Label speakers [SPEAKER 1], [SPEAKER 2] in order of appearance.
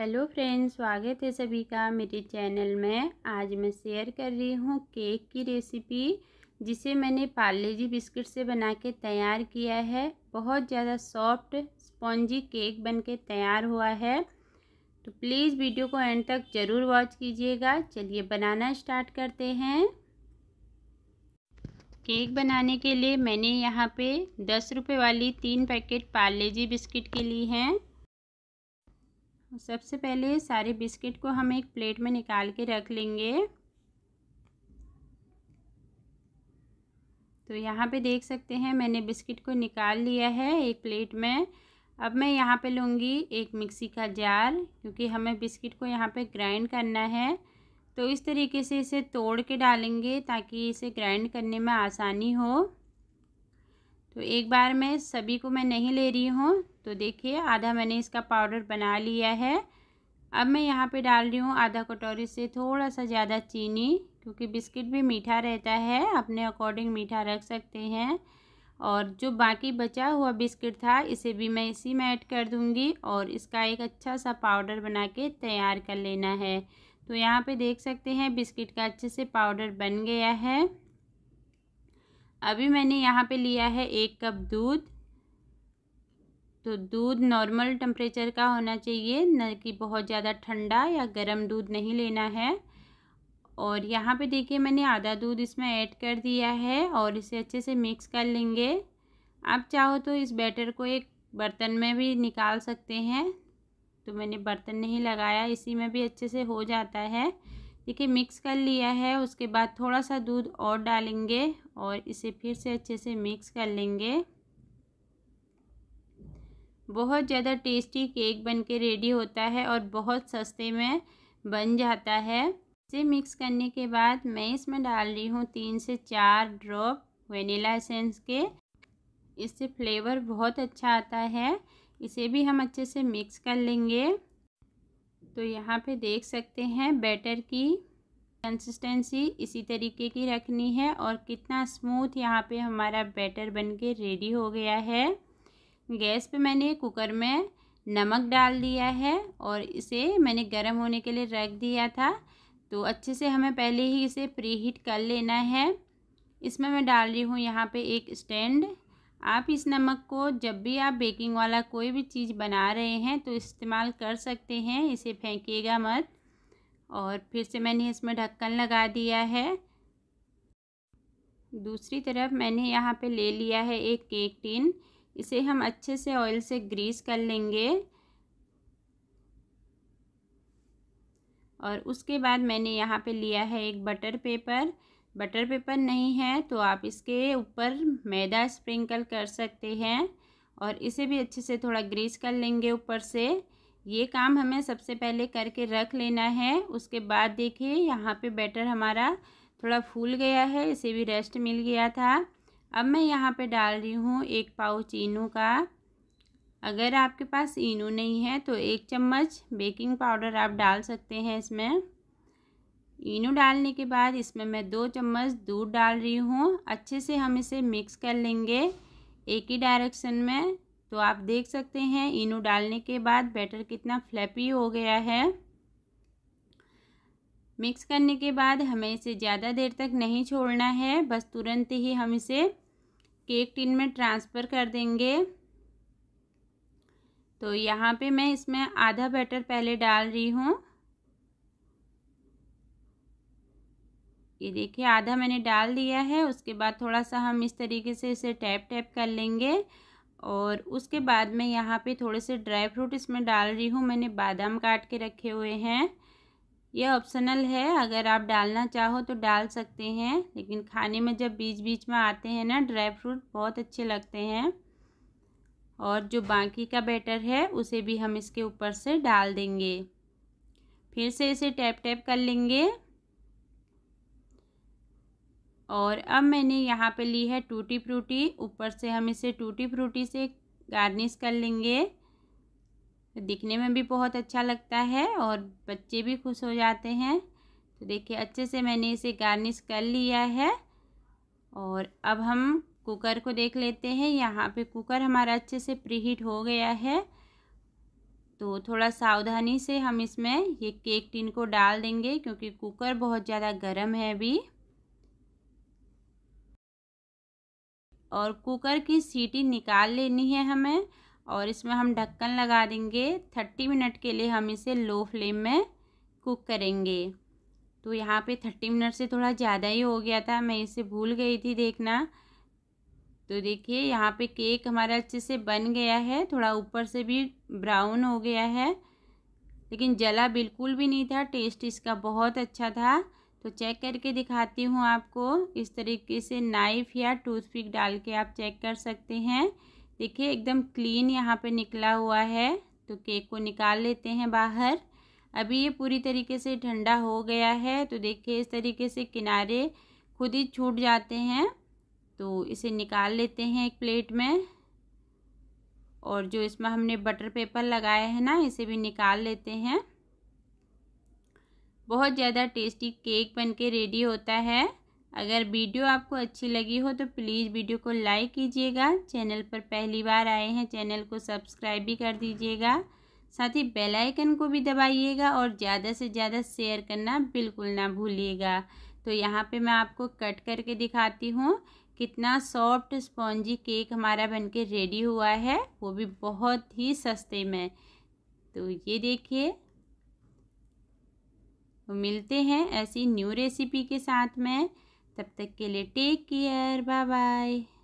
[SPEAKER 1] hello friends स्वागत है सभी का मेरे चैनल में आज मैं शेयर कर रही हूँ केक की रेसिपी जिसे मैंने पार्ले जी बिस्किट से बना के तैयार किया है बहुत ज़्यादा सॉफ्ट स्पॉन्जी केक बन के तैयार हुआ है तो प्लीज़ वीडियो को एंड तक ज़रूर वॉच कीजिएगा चलिए बनाना स्टार्ट करते हैं केक बनाने के लिए मैंने यहाँ पे दस रुपये वाली तीन पैकेट पार्ले जी बिस्किट के लिए हैं सबसे पहले सारे बिस्किट को हम एक प्लेट में निकाल के रख लेंगे तो यहाँ पे देख सकते हैं मैंने बिस्किट को निकाल लिया है एक प्लेट में अब मैं यहाँ पे लूँगी एक मिक्सी का जार क्योंकि हमें बिस्किट को यहाँ पे ग्राइंड करना है तो इस तरीके से इसे तोड़ के डालेंगे ताकि इसे ग्राइंड करने में आसानी हो तो एक बार मैं सभी को मैं नहीं ले रही हूँ तो देखिए आधा मैंने इसका पाउडर बना लिया है अब मैं यहाँ पे डाल रही हूँ आधा कटोरी से थोड़ा सा ज़्यादा चीनी क्योंकि बिस्किट भी मीठा रहता है अपने अकॉर्डिंग मीठा रख सकते हैं और जो बाकी बचा हुआ बिस्किट था इसे भी मैं इसी में ऐड कर दूँगी और इसका एक अच्छा सा पाउडर बना के तैयार कर लेना है तो यहाँ पर देख सकते हैं बिस्किट का अच्छे से पाउडर बन गया है अभी मैंने यहाँ पे लिया है एक कप दूध तो दूध नॉर्मल टेम्परेचर का होना चाहिए न कि बहुत ज़्यादा ठंडा या गर्म दूध नहीं लेना है और यहाँ पे देखिए मैंने आधा दूध इसमें ऐड कर दिया है और इसे अच्छे से मिक्स कर लेंगे आप चाहो तो इस बैटर को एक बर्तन में भी निकाल सकते हैं तो मैंने बर्तन नहीं लगाया इसी में भी अच्छे से हो जाता है देखिए मिक्स कर लिया है उसके बाद थोड़ा सा दूध और डालेंगे और इसे फिर से अच्छे से मिक्स कर लेंगे बहुत ज़्यादा टेस्टी केक बन के रेडी होता है और बहुत सस्ते में बन जाता है इसे मिक्स करने के बाद मैं इसमें डाल रही हूँ तीन से चार ड्रॉप वेनिला एसेंस के इससे फ्लेवर बहुत अच्छा आता है इसे भी हम अच्छे से मिक्स कर लेंगे तो यहाँ पे देख सकते हैं बैटर की कंसिस्टेंसी इसी तरीके की रखनी है और कितना स्मूथ यहाँ पे हमारा बैटर बन के रेडी हो गया है गैस पे मैंने कुकर में नमक डाल दिया है और इसे मैंने गर्म होने के लिए रख दिया था तो अच्छे से हमें पहले ही इसे प्री हीट कर लेना है इसमें मैं डाल रही हूँ यहाँ पे एक स्टैंड आप इस नमक को जब भी आप बेकिंग वाला कोई भी चीज़ बना रहे हैं तो इस्तेमाल कर सकते हैं इसे फेंकिएगा मत और फिर से मैंने इसमें ढक्कन लगा दिया है दूसरी तरफ मैंने यहाँ पे ले लिया है एक केक टिन इसे हम अच्छे से ऑयल से ग्रीस कर लेंगे और उसके बाद मैंने यहाँ पे लिया है एक बटर पेपर बटर पेपर नहीं है तो आप इसके ऊपर मैदा स्प्रिंकल कर सकते हैं और इसे भी अच्छे से थोड़ा ग्रीस कर लेंगे ऊपर से ये काम हमें सबसे पहले करके रख लेना है उसके बाद देखिए यहाँ पे बैटर हमारा थोड़ा फूल गया है इसे भी रेस्ट मिल गया था अब मैं यहाँ पे डाल रही हूँ एक पाउच इनू का अगर आपके पास इनू नहीं है तो एक चम्मच बेकिंग पाउडर आप डाल सकते हैं इसमें इनो डालने के बाद इसमें मैं दो चम्मच दूध डाल रही हूँ अच्छे से हम इसे मिक्स कर लेंगे एक ही डायरेक्शन में तो आप देख सकते हैं इनो डालने के बाद बैटर कितना फ्लैपी हो गया है मिक्स करने के बाद हमें इसे ज़्यादा देर तक नहीं छोड़ना है बस तुरंत ही हम इसे केक टिन में ट्रांसफ़र कर देंगे तो यहाँ पे मैं इसमें आधा बैटर पहले डाल रही हूँ ये देखिए आधा मैंने डाल दिया है उसके बाद थोड़ा सा हम इस तरीके से इसे टैप टैप कर लेंगे और उसके बाद मैं यहाँ पे थोड़े से ड्राई फ्रूट इसमें डाल रही हूँ मैंने बादाम काट के रखे हुए हैं ये ऑप्शनल है अगर आप डालना चाहो तो डाल सकते हैं लेकिन खाने में जब बीच बीच में आते हैं ना ड्राई फ्रूट बहुत अच्छे लगते हैं और जो बाकी का बैटर है उसे भी हम इसके ऊपर से डाल देंगे फिर से इसे टैप टैप कर लेंगे और अब मैंने यहाँ पे ली है टूटी फ्रूटी ऊपर से हम इसे टूटी फ्रूटी से गार्निश कर लेंगे तो दिखने में भी बहुत अच्छा लगता है और बच्चे भी खुश हो जाते हैं तो देखिए अच्छे से मैंने इसे गार्निश कर लिया है और अब हम कुकर को देख लेते हैं यहाँ पे कुकर हमारा अच्छे से प्रीहीट हो गया है तो थोड़ा सावधानी से हम इसमें ये केक टिन को डाल देंगे क्योंकि कुकर बहुत ज़्यादा गर्म है अभी और कुकर की सीटी निकाल लेनी है हमें और इसमें हम ढक्कन लगा देंगे थर्टी मिनट के लिए हम इसे लो फ्लेम में कुक करेंगे तो यहाँ पे थर्टी मिनट से थोड़ा ज़्यादा ही हो गया था मैं इसे भूल गई थी देखना तो देखिए यहाँ पे केक हमारा अच्छे से बन गया है थोड़ा ऊपर से भी ब्राउन हो गया है लेकिन जला बिल्कुल भी नहीं था टेस्ट इसका बहुत अच्छा था तो चेक करके दिखाती हूँ आपको इस तरीके से नाइफ़ या टूथपिक डाल के आप चेक कर सकते हैं देखिए एकदम क्लीन यहाँ पे निकला हुआ है तो केक को निकाल लेते हैं बाहर अभी ये पूरी तरीके से ठंडा हो गया है तो देखिए इस तरीके से किनारे खुद ही छूट जाते हैं तो इसे निकाल लेते हैं एक प्लेट में और जो इसमें हमने बटर पेपर लगाया है ना इसे भी निकाल लेते हैं बहुत ज़्यादा टेस्टी केक बन के रेडी होता है अगर वीडियो आपको अच्छी लगी हो तो प्लीज़ वीडियो को लाइक कीजिएगा चैनल पर पहली बार आए हैं चैनल को सब्सक्राइब भी कर दीजिएगा साथ ही बेल आइकन को भी दबाइएगा और ज़्यादा से ज़्यादा शेयर करना बिल्कुल ना भूलिएगा तो यहाँ पे मैं आपको कट करके दिखाती हूँ कितना सॉफ्ट स्पॉन्जी केक हमारा बनके रेडी हुआ है वो भी बहुत ही सस्ते में तो ये देखिए मिलते हैं ऐसी न्यू रेसिपी के साथ में तब तक के लिए टेक केयर बाय बाय